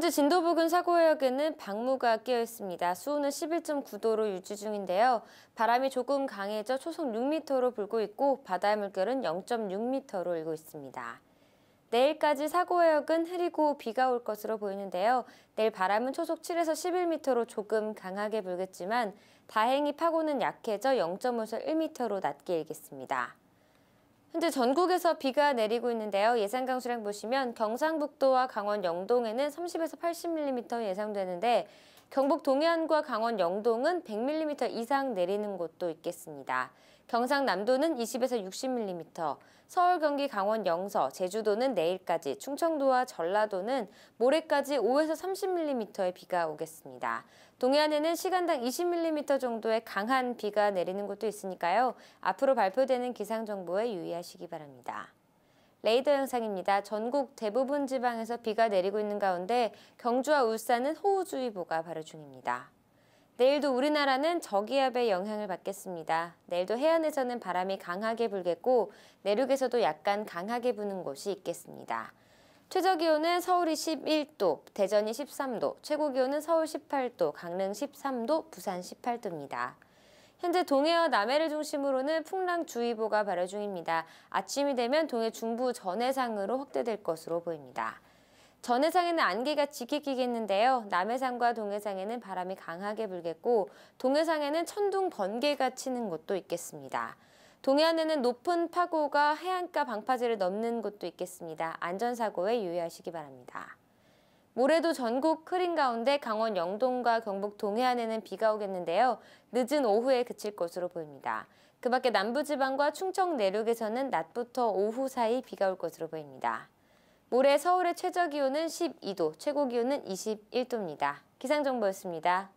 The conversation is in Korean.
현재 진도 부근 사고역에는 해 방무가 끼어 있습니다. 수온은 11.9도로 유지 중인데요. 바람이 조금 강해져 초속 6m로 불고 있고 바다의 물결은 0.6m로 일고 있습니다. 내일까지 사고해역은 흐리고 비가 올 것으로 보이는데요. 내일 바람은 초속 7에서 11m로 조금 강하게 불겠지만 다행히 파고는 약해져 0.5에서 1m로 낮게 일겠습니다. 현재 전국에서 비가 내리고 있는데요. 예상 강수량 보시면 경상북도와 강원 영동에는 30에서 80mm 예상되는데 경북 동해안과 강원 영동은 100mm 이상 내리는 곳도 있겠습니다. 경상남도는 20에서 60mm, 서울, 경기, 강원, 영서, 제주도는 내일까지, 충청도와 전라도는 모레까지 5에서 30mm의 비가 오겠습니다. 동해안에는 시간당 20mm 정도의 강한 비가 내리는 곳도 있으니까요. 앞으로 발표되는 기상정보에 유의하시기 바랍니다. 레이더 영상입니다. 전국 대부분 지방에서 비가 내리고 있는 가운데 경주와 울산은 호우주의보가 발효 중입니다. 내일도 우리나라는 저기압의 영향을 받겠습니다. 내일도 해안에서는 바람이 강하게 불겠고 내륙에서도 약간 강하게 부는 곳이 있겠습니다. 최저기온은 서울이 11도, 대전이 13도, 최고기온은 서울 18도, 강릉 13도, 부산 18도입니다. 현재 동해와 남해를 중심으로는 풍랑주의보가 발효 중입니다. 아침이 되면 동해 중부 전해상으로 확대될 것으로 보입니다. 전해상에는 안개가 지키기겠는데요. 남해상과 동해상에는 바람이 강하게 불겠고 동해상에는 천둥 번개가 치는 곳도 있겠습니다. 동해안에는 높은 파고가 해안가 방파제를 넘는 곳도 있겠습니다. 안전사고에 유의하시기 바랍니다. 모레도 전국 흐린 가운데 강원 영동과 경북 동해안에는 비가 오겠는데요. 늦은 오후에 그칠 것으로 보입니다. 그 밖에 남부지방과 충청 내륙에서는 낮부터 오후 사이 비가 올 것으로 보입니다. 모레 서울의 최저기온은 12도, 최고기온은 21도입니다. 기상정보였습니다.